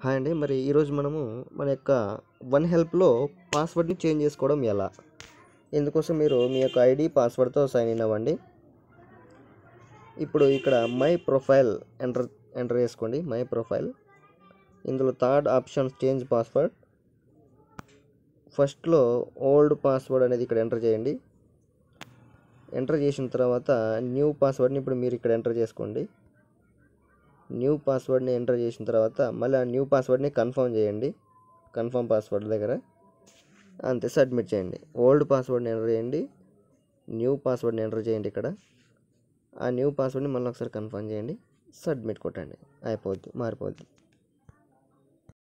hi అండి మరి ఈరోజు మనము మన యొక్క వన్ హెల్ప్లో పాస్వర్డ్ని చేంజ్ చేసుకోవడం ఎలా ఇందుకోసం మీరు మీ యొక్క ఐడి పాస్వర్డ్తో సైన్ ఇన్ అవ్వండి ఇప్పుడు ఇక్కడ మై ప్రొఫైల్ ఎంటర్ ఎంటర్ చేసుకోండి మై ప్రొఫైల్ ఇందులో థర్డ్ ఆప్షన్ చేంజ్ పాస్వర్డ్ ఫస్ట్లో ఓల్డ్ పాస్వర్డ్ అనేది ఇక్కడ ఎంటర్ చేయండి ఎంటర్ చేసిన తర్వాత న్యూ పాస్వర్డ్ని ఇప్పుడు మీరు ఇక్కడ ఎంటర్ చేసుకోండి న్యూ పాస్వర్డ్ని ఎంటర్ చేసిన తర్వాత మళ్ళీ న్యూ పాస్వర్డ్ని కన్ఫర్మ్ చేయండి కన్ఫర్మ్ పాస్వర్డ్ దగ్గర అంతే సబ్మిట్ చేయండి ఓల్డ్ పాస్వర్డ్ని ఎంటర్ చేయండి న్యూ పాస్వర్డ్ని ఎంటర్ చేయండి ఇక్కడ ఆ న్యూ పాస్వర్డ్ని మళ్ళీ ఒకసారి కన్ఫర్మ్ చేయండి సబ్మిట్ కొట్టండి అయిపోద్ది మారిపోద్ది